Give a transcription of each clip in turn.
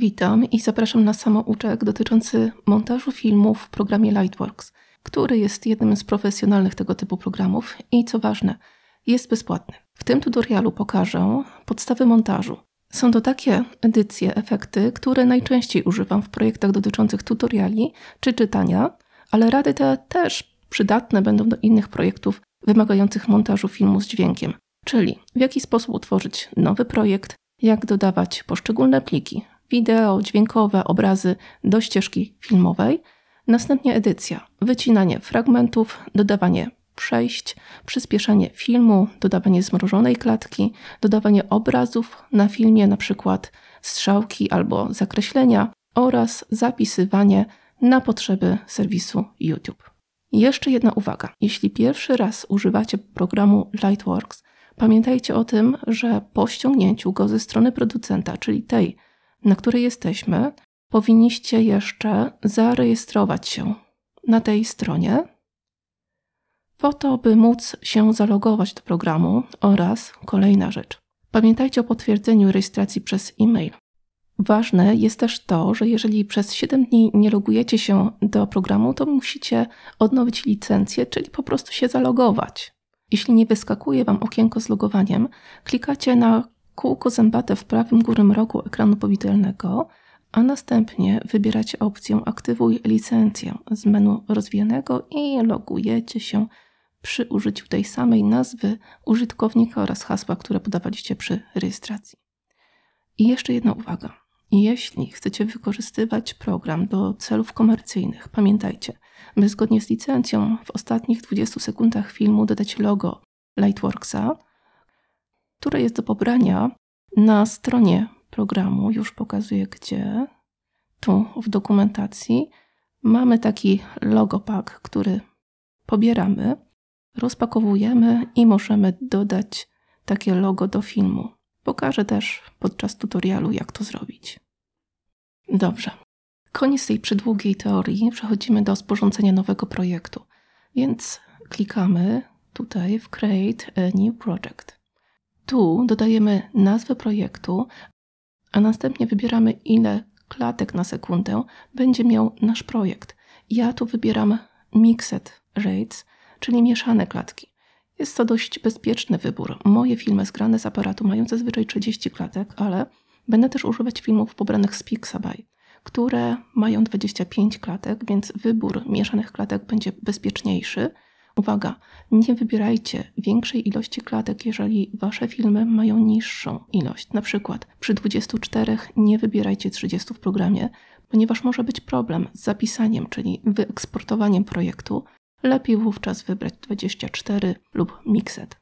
Witam i zapraszam na samouczek dotyczący montażu filmów w programie Lightworks, który jest jednym z profesjonalnych tego typu programów i co ważne, jest bezpłatny. W tym tutorialu pokażę podstawy montażu. Są to takie edycje, efekty, które najczęściej używam w projektach dotyczących tutoriali czy czytania, ale rady te też przydatne będą do innych projektów wymagających montażu filmu z dźwiękiem, czyli w jaki sposób utworzyć nowy projekt, jak dodawać poszczególne pliki, wideo, dźwiękowe, obrazy do ścieżki filmowej, następnie edycja, wycinanie fragmentów, dodawanie przejść, przyspieszanie filmu, dodawanie zmrożonej klatki, dodawanie obrazów na filmie, na przykład strzałki albo zakreślenia oraz zapisywanie na potrzeby serwisu YouTube. Jeszcze jedna uwaga. Jeśli pierwszy raz używacie programu Lightworks, pamiętajcie o tym, że po ściągnięciu go ze strony producenta, czyli tej, na której jesteśmy, powinniście jeszcze zarejestrować się na tej stronie, po to, by móc się zalogować do programu oraz kolejna rzecz. Pamiętajcie o potwierdzeniu rejestracji przez e-mail. Ważne jest też to, że jeżeli przez 7 dni nie logujecie się do programu, to musicie odnowić licencję, czyli po prostu się zalogować. Jeśli nie wyskakuje Wam okienko z logowaniem, klikacie na kółko zębate w prawym górnym rogu ekranu powitalnego, a następnie wybieracie opcję Aktywuj licencję z menu rozwijanego i logujecie się przy użyciu tej samej nazwy użytkownika oraz hasła, które podawaliście przy rejestracji. I jeszcze jedna uwaga. Jeśli chcecie wykorzystywać program do celów komercyjnych, pamiętajcie, by zgodnie z licencją w ostatnich 20 sekundach filmu dodać logo Lightworksa, które jest do pobrania na stronie programu. Już pokazuję gdzie. Tu w dokumentacji mamy taki logopak, który pobieramy, rozpakowujemy i możemy dodać takie logo do filmu. Pokażę też podczas tutorialu, jak to zrobić. Dobrze. Koniec tej przydługiej teorii. Przechodzimy do sporządzenia nowego projektu. Więc klikamy tutaj w Create a New Project. Tu dodajemy nazwę projektu, a następnie wybieramy ile klatek na sekundę będzie miał nasz projekt. Ja tu wybieram Mixed Rates, czyli mieszane klatki. Jest to dość bezpieczny wybór. Moje filmy zgrane z aparatu mają zazwyczaj 30 klatek, ale będę też używać filmów pobranych z Pixabay, które mają 25 klatek, więc wybór mieszanych klatek będzie bezpieczniejszy Uwaga, nie wybierajcie większej ilości klatek, jeżeli wasze filmy mają niższą ilość. Na przykład przy 24 nie wybierajcie 30 w programie, ponieważ może być problem z zapisaniem, czyli wyeksportowaniem projektu. Lepiej wówczas wybrać 24 lub Mixed.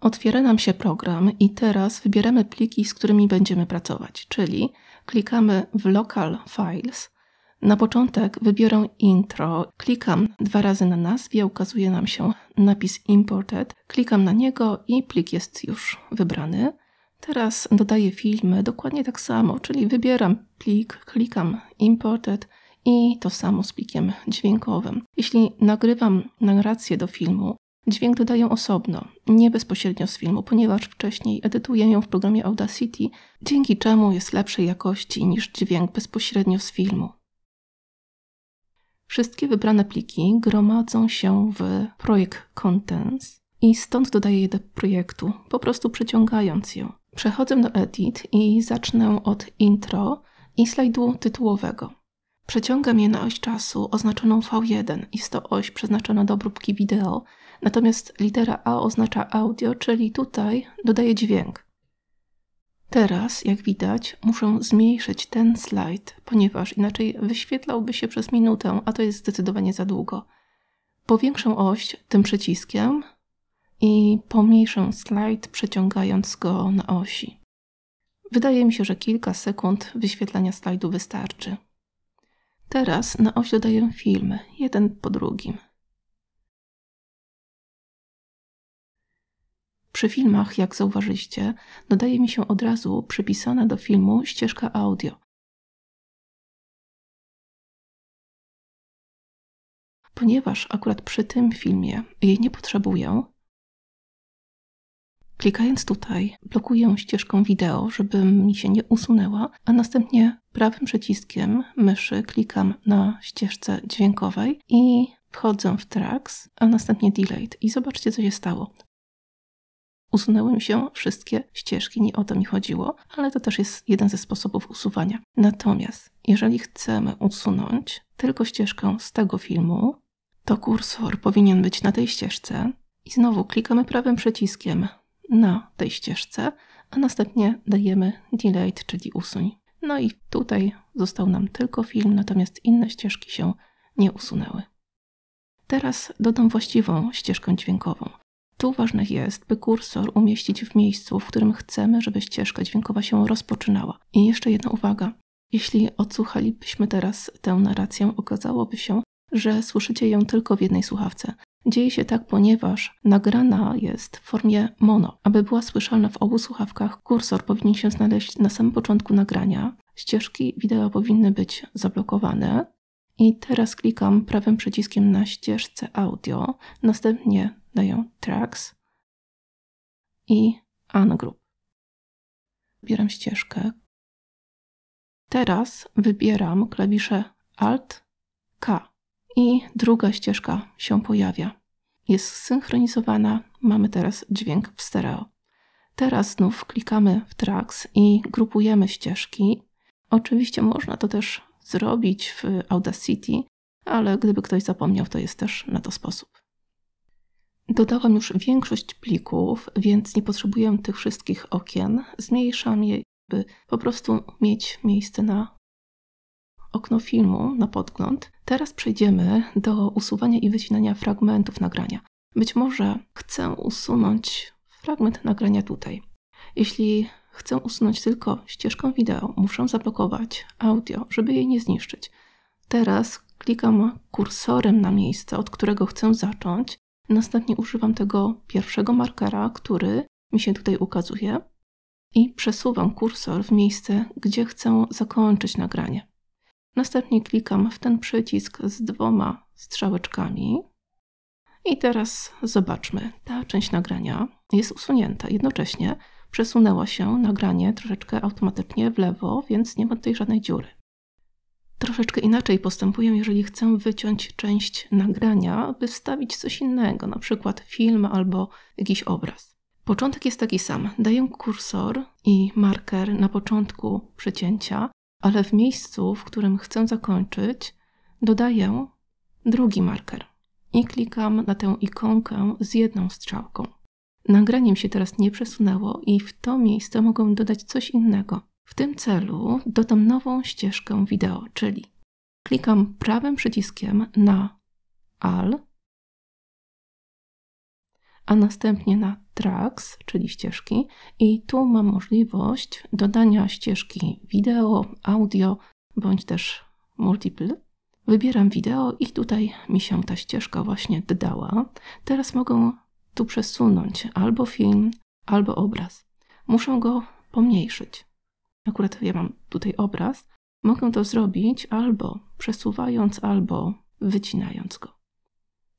Otwiera nam się program i teraz wybieramy pliki, z którymi będziemy pracować, czyli klikamy w Local Files, na początek wybiorę intro, klikam dwa razy na nazwie, ukazuje nam się napis Imported, klikam na niego i plik jest już wybrany. Teraz dodaję filmy dokładnie tak samo, czyli wybieram plik, klikam Imported i to samo z plikiem dźwiękowym. Jeśli nagrywam narrację do filmu, dźwięk dodaję osobno, nie bezpośrednio z filmu, ponieważ wcześniej edytuję ją w programie Audacity, dzięki czemu jest lepszej jakości niż dźwięk bezpośrednio z filmu. Wszystkie wybrane pliki gromadzą się w projekt Contents i stąd dodaję je do projektu, po prostu przeciągając je. Przechodzę do Edit i zacznę od Intro i slajdu tytułowego. Przeciągam je na oś czasu oznaczoną V1, jest to oś przeznaczona do obróbki wideo, natomiast litera A oznacza audio, czyli tutaj dodaję dźwięk. Teraz, jak widać, muszę zmniejszyć ten slajd, ponieważ inaczej wyświetlałby się przez minutę, a to jest zdecydowanie za długo. Powiększę oś tym przyciskiem i pomniejszę slajd, przeciągając go na osi. Wydaje mi się, że kilka sekund wyświetlania slajdu wystarczy. Teraz na oś dodaję filmy, jeden po drugim. Przy filmach, jak zauważyliście, dodaje mi się od razu przypisana do filmu ścieżka audio. Ponieważ akurat przy tym filmie jej nie potrzebuję, Klikając tutaj, blokuję ścieżką wideo, żeby mi się nie usunęła, a następnie prawym przyciskiem myszy klikam na ścieżce dźwiękowej i wchodzę w Tracks, a następnie Delete i zobaczcie, co się stało usunęły mi się wszystkie ścieżki, nie o to mi chodziło, ale to też jest jeden ze sposobów usuwania. Natomiast jeżeli chcemy usunąć tylko ścieżkę z tego filmu, to kursor powinien być na tej ścieżce i znowu klikamy prawym przyciskiem na tej ścieżce, a następnie dajemy delete, czyli usuń. No i tutaj został nam tylko film, natomiast inne ścieżki się nie usunęły. Teraz dodam właściwą ścieżkę dźwiękową. Tu ważne jest, by kursor umieścić w miejscu, w którym chcemy, żeby ścieżka dźwiękowa się rozpoczynała. I jeszcze jedna uwaga. Jeśli odsłuchalibyśmy teraz tę narrację, okazałoby się, że słyszycie ją tylko w jednej słuchawce. Dzieje się tak, ponieważ nagrana jest w formie mono. Aby była słyszalna w obu słuchawkach, kursor powinien się znaleźć na samym początku nagrania. Ścieżki wideo powinny być zablokowane. I teraz klikam prawym przyciskiem na ścieżce audio, następnie dają tracks i Ungroup. Wybieram ścieżkę. Teraz wybieram klawisze Alt K i druga ścieżka się pojawia. Jest zsynchronizowana, mamy teraz dźwięk w stereo. Teraz znów klikamy w Tracks i grupujemy ścieżki. Oczywiście można to też zrobić w Audacity, ale gdyby ktoś zapomniał, to jest też na to sposób. Dodałam już większość plików, więc nie potrzebuję tych wszystkich okien. Zmniejszam je, by po prostu mieć miejsce na okno filmu, na podgląd. Teraz przejdziemy do usuwania i wycinania fragmentów nagrania. Być może chcę usunąć fragment nagrania tutaj. Jeśli chcę usunąć tylko ścieżkę wideo, muszę zablokować audio, żeby jej nie zniszczyć. Teraz klikam kursorem na miejsce, od którego chcę zacząć Następnie używam tego pierwszego markera, który mi się tutaj ukazuje i przesuwam kursor w miejsce, gdzie chcę zakończyć nagranie. Następnie klikam w ten przycisk z dwoma strzałeczkami i teraz zobaczmy, ta część nagrania jest usunięta. Jednocześnie przesunęła się nagranie troszeczkę automatycznie w lewo, więc nie ma tutaj żadnej dziury. Troszeczkę inaczej postępuję, jeżeli chcę wyciąć część nagrania, by wstawić coś innego, na przykład film albo jakiś obraz. Początek jest taki sam. Daję kursor i marker na początku przecięcia, ale w miejscu, w którym chcę zakończyć, dodaję drugi marker i klikam na tę ikonkę z jedną strzałką. Nagraniem się teraz nie przesunęło i w to miejsce mogę dodać coś innego. W tym celu dodam nową ścieżkę wideo, czyli klikam prawym przyciskiem na AL, a następnie na Tracks, czyli ścieżki i tu mam możliwość dodania ścieżki wideo, audio bądź też multiple. Wybieram wideo i tutaj mi się ta ścieżka właśnie dodała. Teraz mogę tu przesunąć albo film, albo obraz. Muszę go pomniejszyć akurat ja mam tutaj obraz, mogę to zrobić albo przesuwając, albo wycinając go.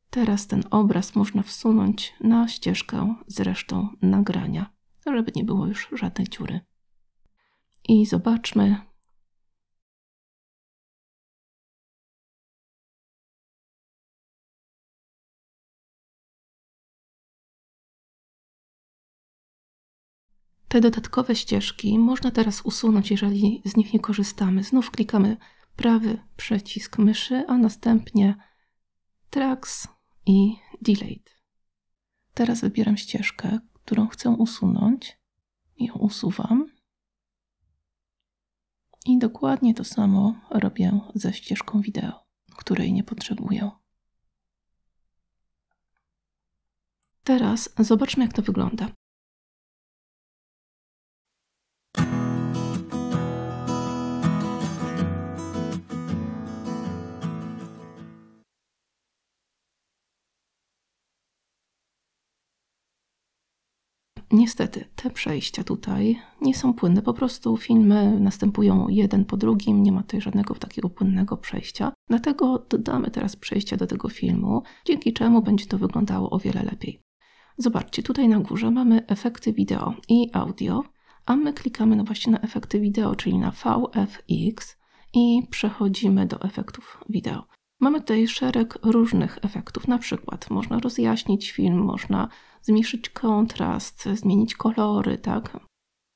Teraz ten obraz można wsunąć na ścieżkę z resztą nagrania, żeby nie było już żadnej dziury. I zobaczmy, Te dodatkowe ścieżki można teraz usunąć, jeżeli z nich nie korzystamy. Znów klikamy prawy przycisk myszy, a następnie Tracks i Delete. Teraz wybieram ścieżkę, którą chcę usunąć i ją usuwam. I dokładnie to samo robię ze ścieżką wideo, której nie potrzebuję. Teraz zobaczmy, jak to wygląda. Niestety, te przejścia tutaj nie są płynne. Po prostu filmy następują jeden po drugim, nie ma tutaj żadnego takiego płynnego przejścia. Dlatego dodamy teraz przejścia do tego filmu, dzięki czemu będzie to wyglądało o wiele lepiej. Zobaczcie, tutaj na górze mamy efekty wideo i audio, a my klikamy no właśnie na efekty wideo, czyli na VFX i przechodzimy do efektów wideo. Mamy tutaj szereg różnych efektów, na przykład można rozjaśnić film, można zmniejszyć kontrast, zmienić kolory, tak?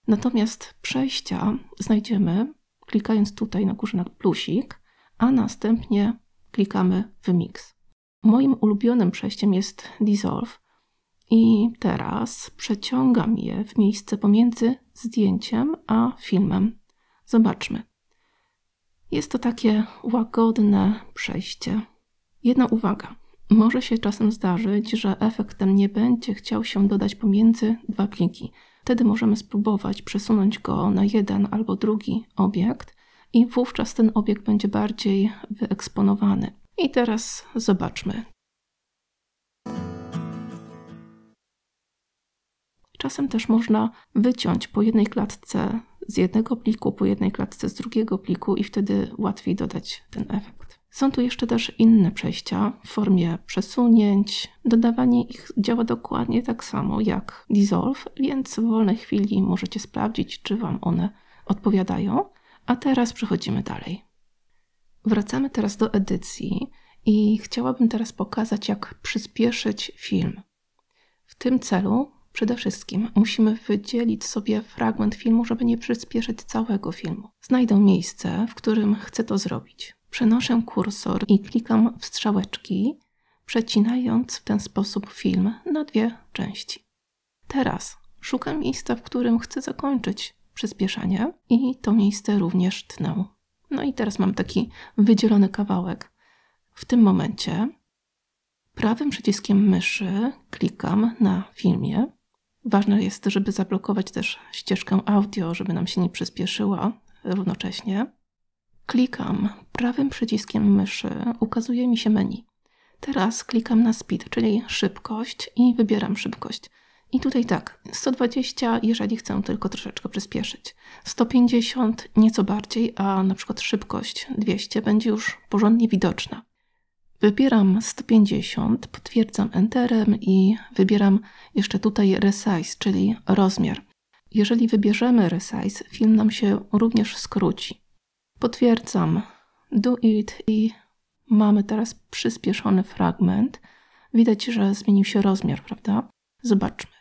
Natomiast przejścia znajdziemy klikając tutaj na górze na plusik, a następnie klikamy w Mix. Moim ulubionym przejściem jest Dissolve i teraz przeciągam je w miejsce pomiędzy zdjęciem a filmem. Zobaczmy. Jest to takie łagodne przejście. Jedna uwaga. Może się czasem zdarzyć, że efekt ten nie będzie chciał się dodać pomiędzy dwa pliki. Wtedy możemy spróbować przesunąć go na jeden albo drugi obiekt i wówczas ten obiekt będzie bardziej wyeksponowany. I teraz zobaczmy. Czasem też można wyciąć po jednej klatce z jednego pliku, po jednej klatce z drugiego pliku i wtedy łatwiej dodać ten efekt. Są tu jeszcze też inne przejścia w formie przesunięć. Dodawanie ich działa dokładnie tak samo jak Dissolve, więc w wolnej chwili możecie sprawdzić, czy Wam one odpowiadają. A teraz przechodzimy dalej. Wracamy teraz do edycji i chciałabym teraz pokazać, jak przyspieszyć film. W tym celu przede wszystkim musimy wydzielić sobie fragment filmu, żeby nie przyspieszyć całego filmu. Znajdę miejsce, w którym chcę to zrobić. Przenoszę kursor i klikam w strzałeczki, przecinając w ten sposób film na dwie części. Teraz szukam miejsca, w którym chcę zakończyć przyspieszanie i to miejsce również tnę. No i teraz mam taki wydzielony kawałek. W tym momencie prawym przyciskiem myszy klikam na filmie. Ważne jest, żeby zablokować też ścieżkę audio, żeby nam się nie przyspieszyła równocześnie. Klikam prawym przyciskiem myszy, ukazuje mi się menu. Teraz klikam na speed, czyli szybkość i wybieram szybkość. I tutaj tak, 120, jeżeli chcę tylko troszeczkę przyspieszyć. 150 nieco bardziej, a na przykład szybkość 200 będzie już porządnie widoczna. Wybieram 150, potwierdzam Enterem i wybieram jeszcze tutaj resize, czyli rozmiar. Jeżeli wybierzemy resize, film nam się również skróci. Potwierdzam. Do it i mamy teraz przyspieszony fragment. Widać, że zmienił się rozmiar, prawda? Zobaczmy.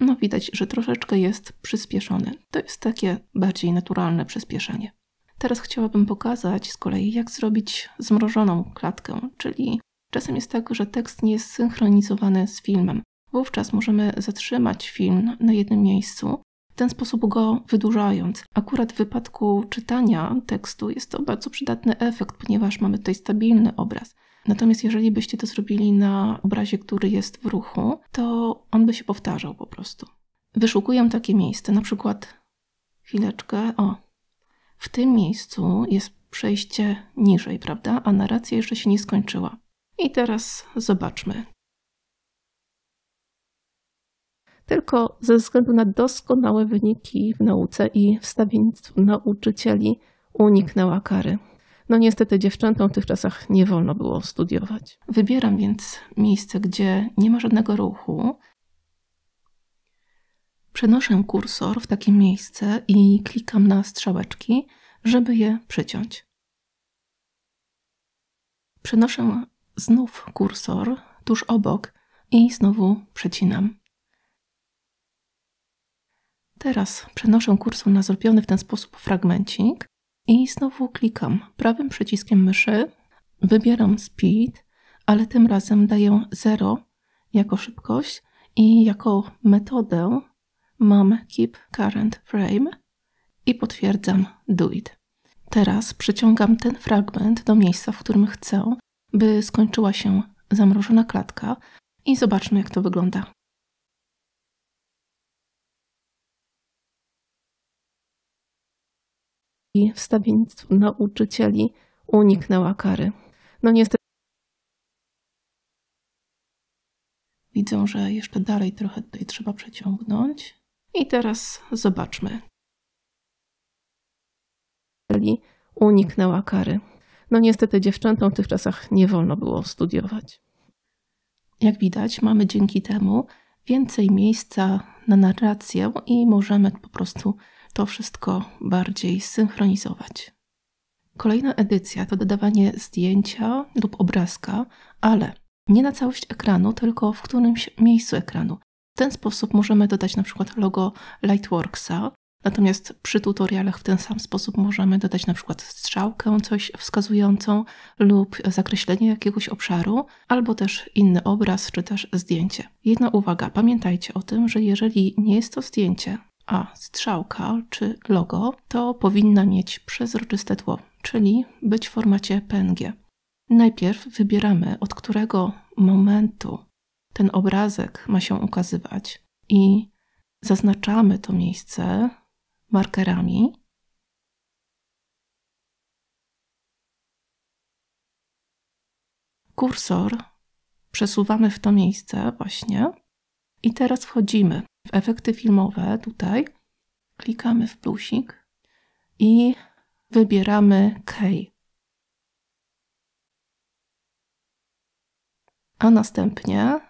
No widać, że troszeczkę jest przyspieszony. To jest takie bardziej naturalne przyspieszenie. Teraz chciałabym pokazać z kolei, jak zrobić zmrożoną klatkę, czyli Czasem jest tak, że tekst nie jest synchronizowany z filmem. Wówczas możemy zatrzymać film na jednym miejscu, w ten sposób go wydłużając. Akurat w wypadku czytania tekstu jest to bardzo przydatny efekt, ponieważ mamy tutaj stabilny obraz. Natomiast jeżeli byście to zrobili na obrazie, który jest w ruchu, to on by się powtarzał po prostu. Wyszukuję takie miejsce, na przykład chwileczkę, o, w tym miejscu jest przejście niżej, prawda? A narracja jeszcze się nie skończyła. I teraz zobaczmy. Tylko ze względu na doskonałe wyniki w nauce i wstawiennictwo nauczycieli uniknęła kary. No niestety dziewczętom w tych czasach nie wolno było studiować. Wybieram więc miejsce, gdzie nie ma żadnego ruchu. Przenoszę kursor w takie miejsce i klikam na strzałeczki, żeby je przyciąć. Przenoszę znów kursor tuż obok i znowu przecinam. Teraz przenoszę kursor na zrobiony w ten sposób fragmencik i znowu klikam prawym przyciskiem myszy, wybieram speed, ale tym razem daję 0 jako szybkość i jako metodę mam keep current frame i potwierdzam do it. Teraz przyciągam ten fragment do miejsca, w którym chcę by skończyła się zamrożona klatka i zobaczmy, jak to wygląda. i wstawiennictwo nauczycieli uniknęła kary. No niestety. Widzę, że jeszcze dalej trochę tutaj trzeba przeciągnąć. I teraz zobaczmy. Uniknęła kary. No niestety dziewczętom w tych czasach nie wolno było studiować. Jak widać, mamy dzięki temu więcej miejsca na narrację i możemy po prostu to wszystko bardziej synchronizować. Kolejna edycja to dodawanie zdjęcia lub obrazka, ale nie na całość ekranu, tylko w którymś miejscu ekranu. W ten sposób możemy dodać na przykład logo Lightworksa Natomiast przy tutorialach w ten sam sposób możemy dodać na przykład strzałkę, coś wskazującą lub zakreślenie jakiegoś obszaru, albo też inny obraz czy też zdjęcie. Jedna uwaga, pamiętajcie o tym, że jeżeli nie jest to zdjęcie, a strzałka czy logo, to powinna mieć przezroczyste tło, czyli być w formacie PNG. Najpierw wybieramy, od którego momentu ten obrazek ma się ukazywać i zaznaczamy to miejsce markerami. Kursor przesuwamy w to miejsce właśnie i teraz wchodzimy w efekty filmowe tutaj, klikamy w plusik i wybieramy K. A następnie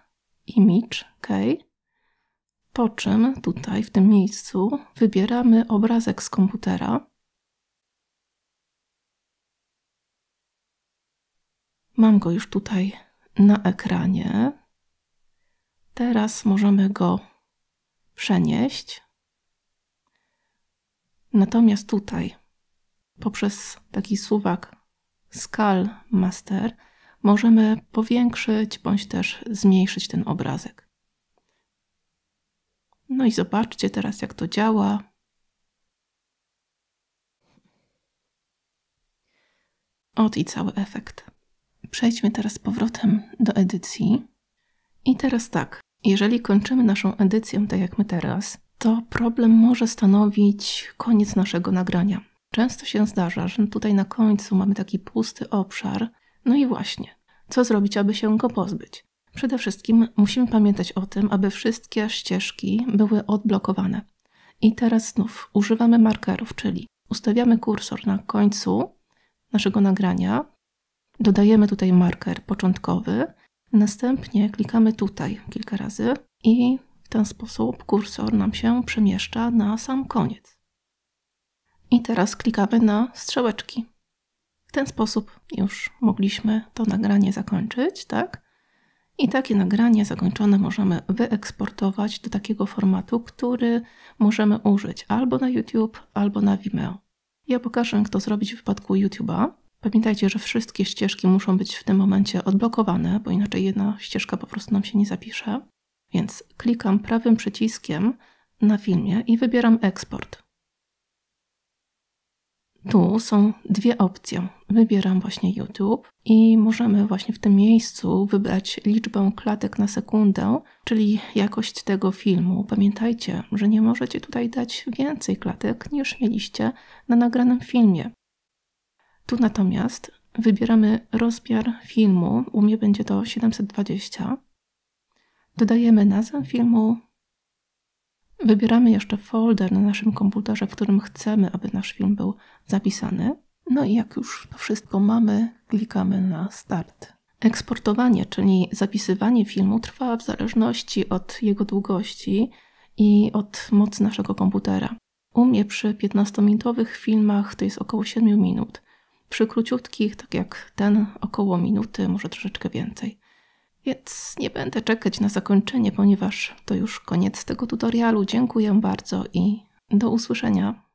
Image Key. Po czym tutaj, w tym miejscu, wybieramy obrazek z komputera. Mam go już tutaj na ekranie. Teraz możemy go przenieść. Natomiast tutaj, poprzez taki suwak Scale Master, możemy powiększyć bądź też zmniejszyć ten obrazek. No i zobaczcie teraz, jak to działa. Ot i cały efekt. Przejdźmy teraz z powrotem do edycji. I teraz tak, jeżeli kończymy naszą edycję, tak jak my teraz, to problem może stanowić koniec naszego nagrania. Często się zdarza, że tutaj na końcu mamy taki pusty obszar. No i właśnie, co zrobić, aby się go pozbyć? Przede wszystkim musimy pamiętać o tym, aby wszystkie ścieżki były odblokowane. I teraz znów używamy markerów, czyli ustawiamy kursor na końcu naszego nagrania, dodajemy tutaj marker początkowy, następnie klikamy tutaj kilka razy i w ten sposób kursor nam się przemieszcza na sam koniec. I teraz klikamy na strzałeczki. W ten sposób już mogliśmy to nagranie zakończyć, tak? I takie nagranie zakończone możemy wyeksportować do takiego formatu, który możemy użyć albo na YouTube, albo na Vimeo. Ja pokażę, jak to zrobić w przypadku YouTube'a. Pamiętajcie, że wszystkie ścieżki muszą być w tym momencie odblokowane, bo inaczej jedna ścieżka po prostu nam się nie zapisze. Więc klikam prawym przyciskiem na filmie i wybieram eksport. Tu są dwie opcje. Wybieram właśnie YouTube i możemy właśnie w tym miejscu wybrać liczbę klatek na sekundę, czyli jakość tego filmu. Pamiętajcie, że nie możecie tutaj dać więcej klatek niż mieliście na nagranym filmie. Tu natomiast wybieramy rozmiar filmu, u mnie będzie to 720. Dodajemy nazwę filmu, Wybieramy jeszcze folder na naszym komputerze, w którym chcemy, aby nasz film był zapisany. No i jak już to wszystko mamy, klikamy na Start. Eksportowanie, czyli zapisywanie filmu, trwa w zależności od jego długości i od mocy naszego komputera. U mnie przy 15-minutowych filmach to jest około 7 minut. Przy króciutkich, tak jak ten, około minuty, może troszeczkę więcej. Więc nie będę czekać na zakończenie, ponieważ to już koniec tego tutorialu. Dziękuję bardzo i do usłyszenia.